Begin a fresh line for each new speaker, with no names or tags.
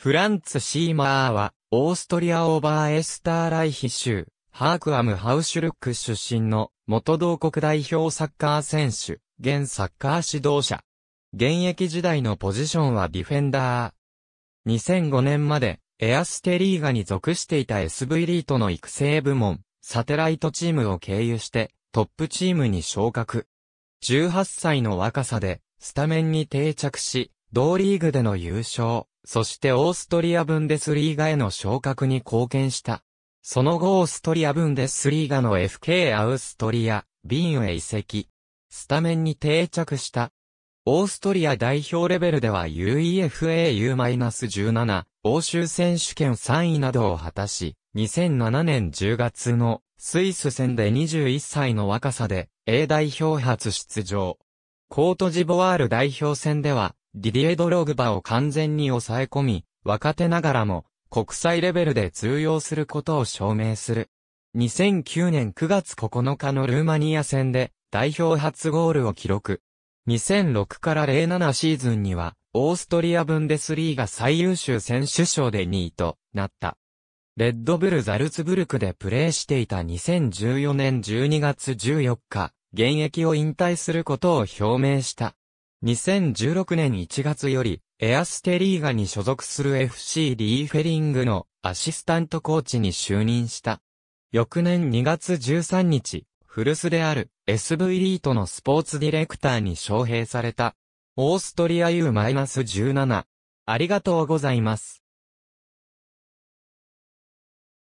フランツ・シーマーは、オーストリア・オーバー・エスター・ライヒ州、ハークアム・ハウシュルック出身の、元同国代表サッカー選手、現サッカー指導者。現役時代のポジションはディフェンダー。2005年まで、エアステリーガに属していた SV リートの育成部門、サテライトチームを経由して、トップチームに昇格。18歳の若さで、スタメンに定着し、同リーグでの優勝。そしてオーストリア・ブンデスリーガへの昇格に貢献した。その後オーストリア・ブンデスリーガの FK アウストリア、ビーンへ移籍。スタメンに定着した。オーストリア代表レベルでは UEFAU-17 欧州選手権3位などを果たし、2007年10月のスイス戦で21歳の若さで A 代表初出場。コートジボワール代表戦ではディディエ・ドログバを完全に抑え込み、若手ながらも国際レベルで通用することを証明する。2009年9月9日のルーマニア戦で代表初ゴールを記録。2006から07シーズンにはオーストリアブンデスリーが最優秀選手賞で2位となった。レッドブルザルツブルクでプレーしていた2014年12月14日、現役を引退することを表明した。2016年1月より、エアステリーガに所属する FC リーフェリングのアシスタントコーチに就任した。翌年2月13日、古巣である SV リートのスポーツディレクターに招聘された。オーストリア U-17。ありがとうございます。